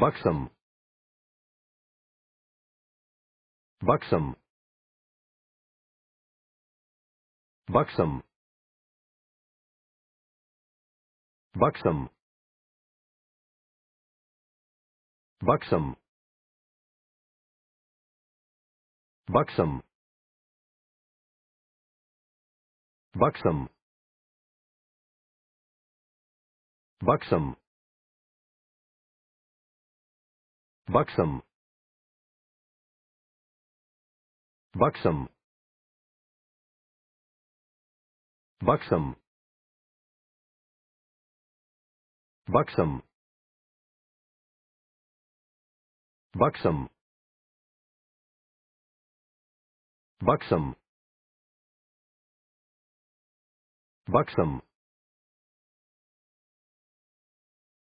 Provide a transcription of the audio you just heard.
buxom buxom buxom buxom buxom buxom buxom buxom buxom buxom buxom buxom buxom buxom buxom